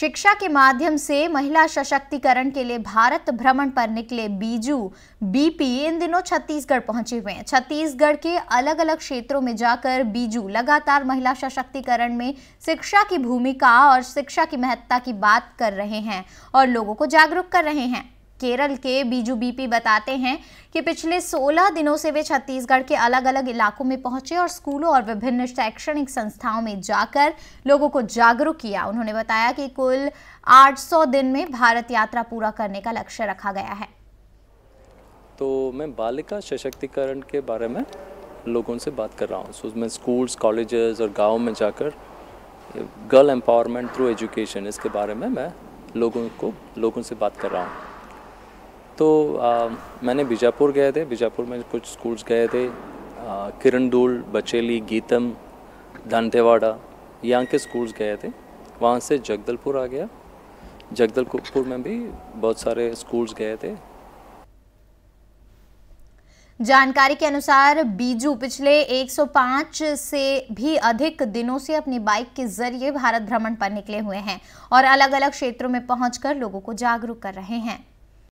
शिक्षा के माध्यम से महिला सशक्तिकरण के लिए भारत भ्रमण पर निकले बीजू बीपी इन दिनों छत्तीसगढ़ पहुंचे हुए हैं छत्तीसगढ़ के अलग अलग क्षेत्रों में जाकर बीजू लगातार महिला सशक्तिकरण में शिक्षा की भूमिका और शिक्षा की महत्ता की बात कर रहे हैं और लोगों को जागरूक कर रहे हैं केरल के बीजू बीपी बताते हैं कि पिछले 16 दिनों से वे छत्तीसगढ़ के अलग अलग इलाकों में पहुंचे और स्कूलों और विभिन्न शैक्षणिक संस्थाओं में जाकर लोगों को जागरूक किया उन्होंने बताया कि कुल 800 दिन में भारत यात्रा पूरा करने का लक्ष्य रखा गया है तो मैं बालिका सशक्तिकरण के बारे में लोगों से बात कर रहा हूँ so, स्कूल्स कॉलेजेस और गाँव में जाकर गर्ल एम्पावरमेंट थ्रू एजुकेशन इसके बारे में मैं लोगों को लोगों से बात कर रहा हूँ तो आ, मैंने बीजापुर गए थे बीजापुर में कुछ स्कूल्स गए थे किरंडूल बचेली गीतम दंतेवाड़ा यहाँ के स्कूल्स गए थे वहाँ से जगदलपुर आ गया जगदलपुर में भी बहुत सारे स्कूल्स गए थे जानकारी के अनुसार बीजू पिछले 105 से भी अधिक दिनों से अपनी बाइक के जरिए भारत भ्रमण पर निकले हुए हैं और अलग अलग क्षेत्रों में पहुंचकर लोगों को जागरूक कर रहे हैं